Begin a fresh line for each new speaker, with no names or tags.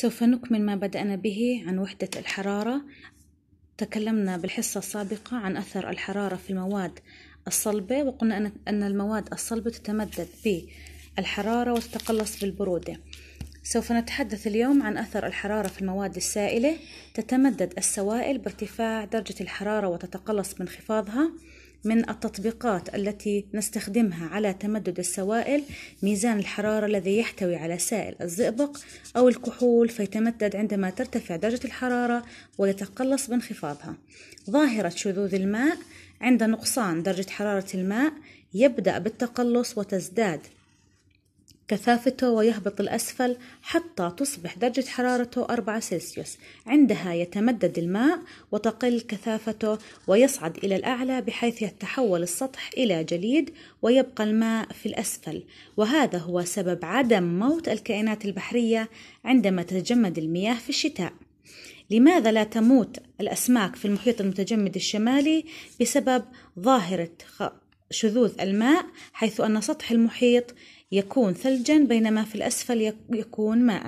سوف نكمل ما بدأنا به عن وحدة الحرارة تكلمنا بالحصة السابقة عن أثر الحرارة في المواد الصلبة وقلنا أن المواد الصلبة تتمدد بالحرارة وتتقلص بالبرودة سوف نتحدث اليوم عن أثر الحرارة في المواد السائلة تتمدد السوائل بارتفاع درجة الحرارة وتتقلص بانخفاضها من التطبيقات التي نستخدمها على تمدد السوائل ميزان الحرارة الذي يحتوي على سائل الزئبق أو الكحول فيتمدد عندما ترتفع درجة الحرارة ويتقلص بانخفاضها ظاهرة شذوذ الماء عند نقصان درجة حرارة الماء يبدأ بالتقلص وتزداد كثافته ويهبط الأسفل حتى تصبح درجة حرارته 4 سلسيوس عندها يتمدد الماء وتقل كثافته ويصعد إلى الأعلى بحيث يتحول السطح إلى جليد ويبقى الماء في الأسفل وهذا هو سبب عدم موت الكائنات البحرية عندما تتجمد المياه في الشتاء لماذا لا تموت الأسماك في المحيط المتجمد الشمالي بسبب ظاهرة شذوذ الماء حيث أن سطح المحيط يكون ثلجا بينما في الأسفل يكون ماء